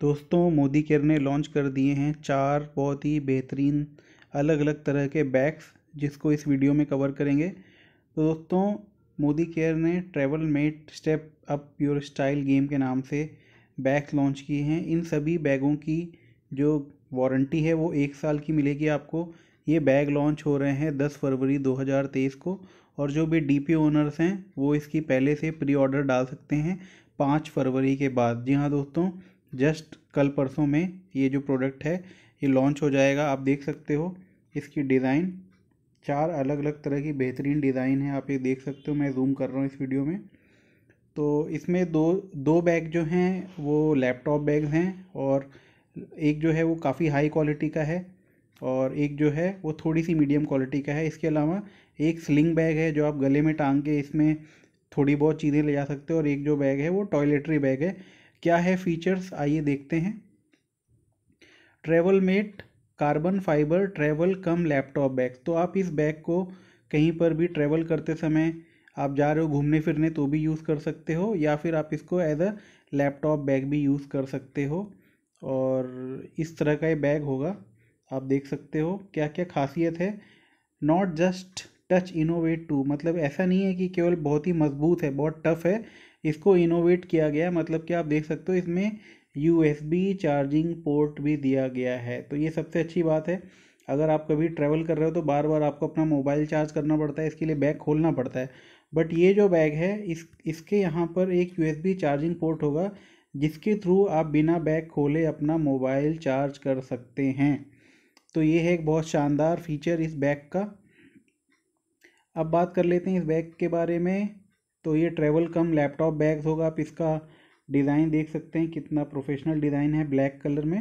दोस्तों मोदी केयर ने लॉन्च कर दिए हैं चार बहुत ही बेहतरीन अलग अलग तरह के बैग्स जिसको इस वीडियो में कवर करेंगे तो दोस्तों मोदी केयर ने travel mate step up your style game के नाम से बैग्स लॉन्च किए हैं इन सभी बैगों की जो वारंटी है वो एक साल की मिलेगी आपको ये बैग लॉन्च हो रहे हैं दस फरवरी तेईस को और जो भी पी ओनर्स हैं वो इसकी पहले से प्री ऑर्डर डाल सकते हैं पाँच फरवरी के बाद जी हाँ दोस्तों जस्ट कल परसों में ये जो प्रोडक्ट है ये लॉन्च हो जाएगा आप देख सकते हो इसकी डिज़ाइन चार अलग अलग तरह की बेहतरीन डिज़ाइन है आप ये देख सकते हो मैं जूम कर रहा हूँ इस वीडियो में तो इसमें दो दो बैग जो हैं वो लैपटॉप बैग हैं और एक जो है वो काफ़ी हाई क्वालिटी का है और एक जो है वो थोड़ी सी मीडियम क्वालिटी का है इसके अलावा एक स्लिंग बैग है जो आप गले में टांग के इसमें थोड़ी बहुत चीज़ें ले जा सकते हो और एक जो बैग है वो टॉयलेटरी बैग है क्या है फीचर्स आइए देखते हैं travel mate carbon fibre travel cum laptop bag तो आप इस बैग को कहीं पर भी ट्रेवल करते समय आप जा रहे हो घूमने फिरने तो भी यूज़ कर सकते हो या फिर आप इसको एज अ लैपटॉप बैग भी यूज़ कर सकते हो और इस तरह का ये बैग होगा आप देख सकते हो क्या क्या खासियत है not just touch innovate too मतलब ऐसा नहीं है कि केवल बहुत ही मजबूत है बहुत टफ है इसको इनोवेट किया गया मतलब कि आप देख सकते हो इसमें यू चार्जिंग पोर्ट भी दिया गया है तो ये सबसे अच्छी बात है अगर आप कभी ट्रैवल कर रहे हो तो बार बार आपको अपना मोबाइल चार्ज करना पड़ता है इसके लिए बैग खोलना पड़ता है बट ये जो बैग है इस इसके यहाँ पर एक यू चार्जिंग पोर्ट होगा जिसके थ्रू आप बिना बैग खोले अपना मोबाइल चार्ज कर सकते हैं तो ये है एक बहुत शानदार फीचर इस बैग का अब बात कर लेते हैं इस बैग के बारे में तो ये ट्रेवल कम लैपटॉप बैग्स होगा आप इसका डिज़ाइन देख सकते हैं कितना प्रोफेशनल डिज़ाइन है ब्लैक कलर में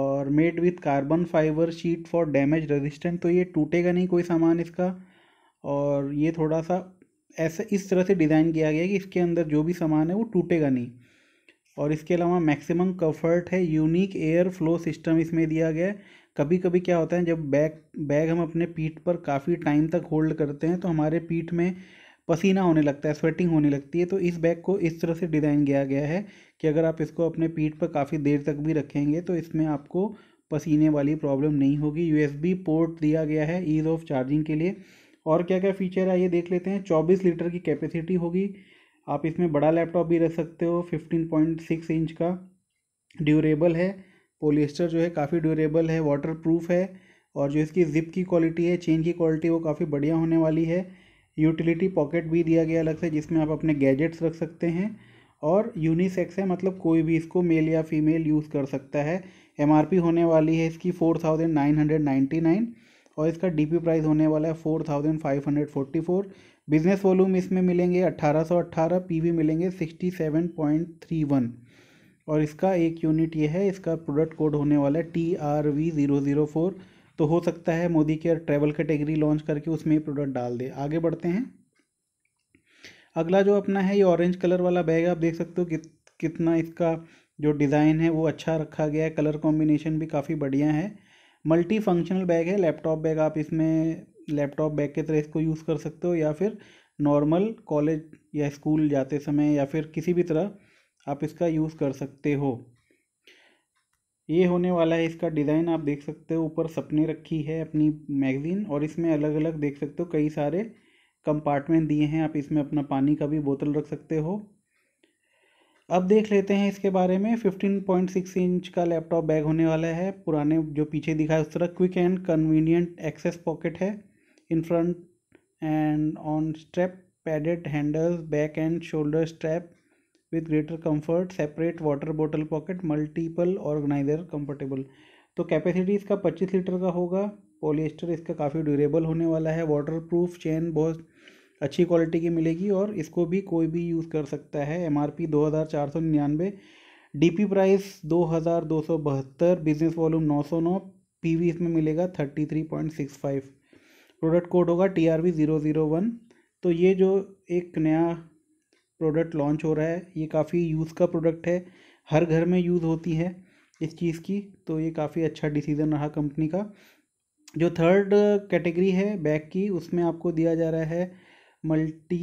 और made with carbon fibre sheet for damage resistant तो ये टूटेगा नहीं कोई सामान इसका और ये थोड़ा सा ऐसा इस तरह से डिज़ाइन किया गया कि इसके अंदर जो भी सामान है वो टूटेगा नहीं और इसके अलावा मैक्सिमम कम्फर्ट है यूनिक एयर फ्लो सिस्टम इसमें दिया गया है कभी कभी क्या होता है जब बैग बैग हम अपने पीठ पर काफ़ी टाइम तक होल्ड करते हैं तो हमारे पीठ में पसीना होने लगता है स्वेटिंग होने लगती है तो इस बैग को इस तरह से डिज़ाइन किया गया है कि अगर आप इसको अपने पीठ पर काफ़ी देर तक भी रखेंगे तो इसमें आपको पसीने वाली प्रॉब्लम नहीं होगी यू पोर्ट दिया गया है ईज़ ऑफ चार्जिंग के लिए और क्या क्या फ़ीचर है ये देख लेते हैं चौबीस लीटर की कैपेसिटी होगी आप इसमें बड़ा लैपटॉप भी रख सकते हो फिफ्टीन पॉइंट सिक्स इंच का ड्यूरेबल है पोलिएस्टर जो है काफ़ी ड्यूरेबल है वाटर प्रूफ है और जो इसकी ज़िप की क्वालिटी है चेन की क्वालिटी वो काफ़ी बढ़िया होने वाली है यूटिलिटी पॉकेट भी दिया गया अलग से जिसमें आप अपने गैजेट्स रख सकते हैं और यूनिसेक्स है मतलब कोई भी इसको मेल या फीमेल यूज़ कर सकता है एम होने वाली है इसकी four thousand nine hundred ninety nine और इसका डी पी प्राइस होने वाला है four thousand five hundred forty four business volume इसमें मिलेंगे अट्ठारह सौ अट्ठारह पी वी मिलेंगे sixty seven point three one और इसका एक यूनिट ये है इसका प्रोडक्ट कोड होने वाला है T R V zero zero four तो हो सकता है Modicare travel category launch करके उसमें प्रोडक्ट डाल दे आगे बढ़ते हैं अगला जो अपना है ये ऑरेंज कलर वाला बैग आप देख सकते हो कि, कितना इसका जो डिज़ाइन है वो अच्छा रखा गया है कलर कॉम्बिनेशन भी काफ़ी बढ़िया है मल्टी फंक्शनल बैग है लैपटॉप बैग आप इसमें लैपटॉप बैग के तरह इसको यूज़ कर सकते हो या फिर नॉर्मल कॉलेज या स्कूल जाते समय या फिर किसी भी तरह आप इसका यूज़ कर सकते हो ये होने वाला है इसका डिज़ाइन आप देख सकते हो ऊपर सपने रखी है अपनी मैगज़ीन और इसमें अलग अलग देख सकते हो कई सारे कंपार्टमेंट दिए हैं आप इसमें अपना पानी का भी बोतल रख सकते हो अब देख लेते हैं इसके बारे में फिफ्टीन पॉइंट सिक्स इंच का लैपटॉप बैग होने वाला है पुराने जो पीछे दिखा है उस तरह quick and convenient access pocket है in front and on strap padded handles back and shoulder strap with greater comfort separate water bottle pocket multiple organiser comfortable तो कैपेसिटी इसका पच्चीस लीटर का होगा पॉलिएस्टर इसका काफ़ी ड्यूरेबल होने वाला है वाटर प्रूफ चेन बहुत अच्छी क्वालिटी की मिलेगी और इसको भी कोई भी यूज़ कर सकता है एम आर पी दो हज़ार चार सौ निन्यानवे डी पी प्राइस दो हज़ार दो सौ बहत्तर बिजनेस वॉल्यूम नौ सौ नौ पी वी इसमें मिलेगा thirty three point six five product code होगा T R V zero zero one तो ये जो एक नया प्रोडक्ट लॉन्च हो रहा है ये काफ़ी यूज़ का प्रोडक्ट है हर घर में यूज़ होती है इस चीज़ की तो ये काफ़ी अच्छा डिसीज़न रहा कंपनी का जो थर्ड कैटेगरी है बैग की उसमें आपको दिया जा रहा है multi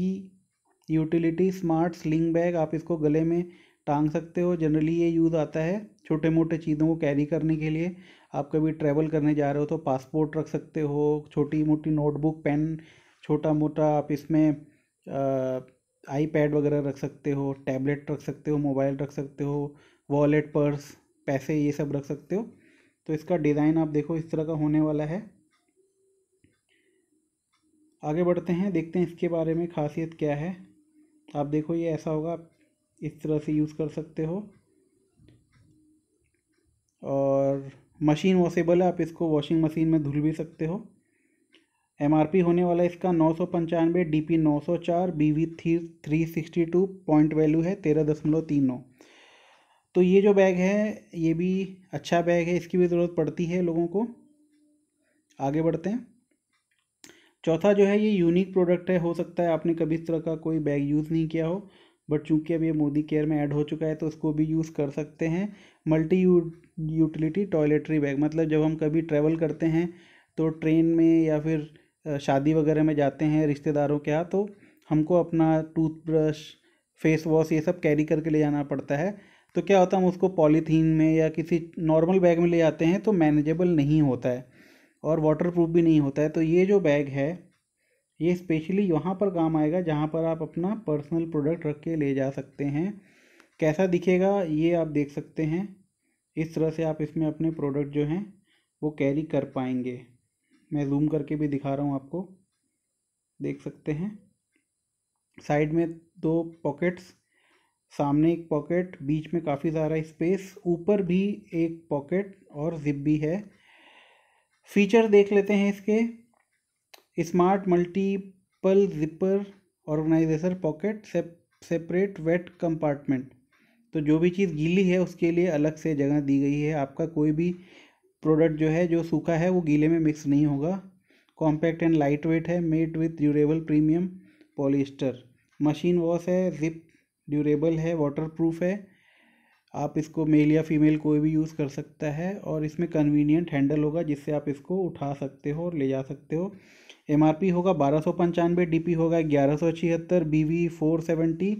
utility smart sling bag आप इसको गले में टांग सकते हो जनरली ये यूज़ आता है छोटे मोटे चीज़ों को कैरी करने के लिए आप कभी ट्रैवल करने जा रहे हो तो पासपोर्ट रख सकते हो छोटी मोटी नोटबुक पेन छोटा मोटा आप इसमें आ, आई पैड वगैरह रख सकते हो टैबलेट रख सकते हो मोबाइल रख सकते हो वॉलेट पर्स पैसे ये सब रख सकते हो तो इसका डिज़ाइन आप देखो इस तरह का होने वाला है आगे बढ़ते हैं देखते हैं इसके बारे में खासियत क्या है आप देखो ये ऐसा होगा आप इस तरह से यूज़ कर सकते हो और मशीन वॉशेबल है आप इसको वॉशिंग मशीन में धुल भी सकते हो एम होने वाला इसका नौ सौ पंचानवे डी पी नौ सौ चार B V three three sixty two point value है तेरह दशमलव तीन नौ तो ये जो बैग है ये भी अच्छा बैग है इसकी भी ज़रूरत पड़ती है लोगों को आगे बढ़ते हैं चौथा जो है ये यूनिक प्रोडक्ट है हो सकता है आपने कभी इस तरह का कोई बैग यूज़ नहीं किया हो बट चूंकि अब ये मोदी केयर में ऐड हो चुका है तो उसको भी यूज़ कर सकते हैं मल्टी यूटिलिटी टॉयलेटरी बैग मतलब जब हम कभी ट्रैवल करते हैं तो ट्रेन में या फिर शादी वगैरह में जाते हैं रिश्तेदारों के यहाँ तो हमको अपना टूथब्रश फेस वॉश ये सब कैरी करके ले जाना पड़ता है तो क्या होता है हम उसको पॉलीथीन में या किसी नॉर्मल बैग में ले जाते हैं तो मैनेजेबल नहीं होता है और वाटर प्रूफ भी नहीं होता है तो ये जो बैग है ये स्पेशली वहाँ पर काम आएगा जहाँ पर आप अपना पर्सनल प्रोडक्ट रख के ले जा सकते हैं कैसा दिखेगा ये आप देख सकते हैं इस तरह से आप इसमें अपने प्रोडक्ट जो हैं वो कैरी कर पाएंगे मैं जूम करके भी दिखा रहा हूँ आपको देख सकते हैं साइड में दो पॉकेट्स सामने एक पॉकेट बीच में काफ़ी सारा स्पेस ऊपर भी एक पॉकेट और जिप भी है फीचर देख लेते हैं इसके smart multiple zipper organisation pocket separate wet compartment तो जो भी चीज़ गीली है उसके लिए अलग से जगह दी गई है आपका कोई भी प्रोडक्ट जो है जो सूखा है वो गीले में मिक्स नहीं होगा कॉम्पैक्ट एंड लाइट वेट है made with durable premium polyester machine wash है जिप ड्यूरेबल है वाटर प्रूफ है आप इसको मेल या फीमेल कोई भी यूज़ कर सकता है और इसमें कन्वीनियंट हैंडल होगा जिससे आप इसको उठा सकते हो और ले जा सकते हो एम आर पी होगा बारह सौ पंचानवे डी पी होगा ग्यारह सौ छिहत्तर B V four seventy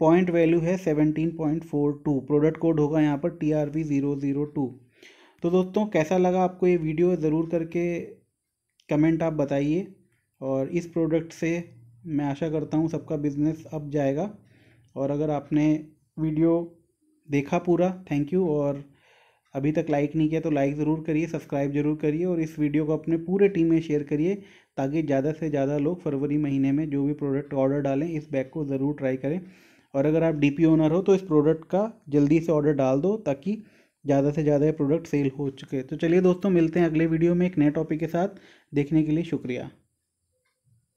point value है seventeen point four two product code होगा यहाँ पर T R V zero zero two तो दोस्तों कैसा लगा आपको ये वीडियो ज़रूर करके कमेंट आप बताइए और इस प्रोडक्ट से मैं आशा करता हूँ सबका बिज़नेस अप जाएगा और अगर आपने वीडियो देखा पूरा थैंक यू और अभी तक लाइक नहीं किया तो लाइक ज़रूर करिए सब्सक्राइब ज़रूर करिए और इस वीडियो को अपने पूरे टीम में शेयर करिए ताकि ज़्यादा से ज़्यादा लोग फरवरी महीने में जो भी प्रोडक्ट ऑर्डर डालें इस बैग को ज़रूर ट्राई करें और अगर आप डीपी ओनर हो तो इस प्रोडक्ट का जल्दी से ऑर्डर डाल दो ताकि ज़्यादा से ज़्यादा प्रोडक्ट सेल हो चुके तो चलिए दोस्तों मिलते हैं अगले वीडियो में एक नए टॉपिक के साथ देखने के लिए शुक्रिया